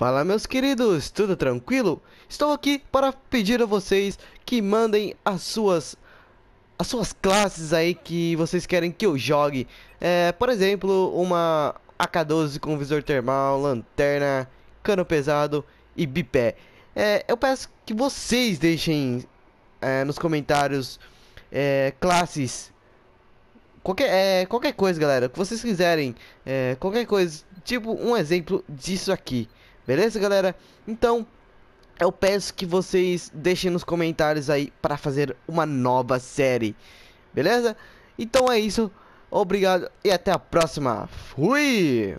Fala meus queridos, tudo tranquilo? Estou aqui para pedir a vocês que mandem as suas as suas classes aí que vocês querem que eu jogue. É, por exemplo, uma AK-12 com visor termal, lanterna, cano pesado e bipé. É, eu peço que vocês deixem é, nos comentários é, classes qualquer, é, qualquer coisa, galera, que vocês quiserem, é, qualquer coisa, tipo um exemplo disso aqui. Beleza, galera? Então, eu peço que vocês deixem nos comentários aí para fazer uma nova série. Beleza? Então é isso. Obrigado e até a próxima. Fui!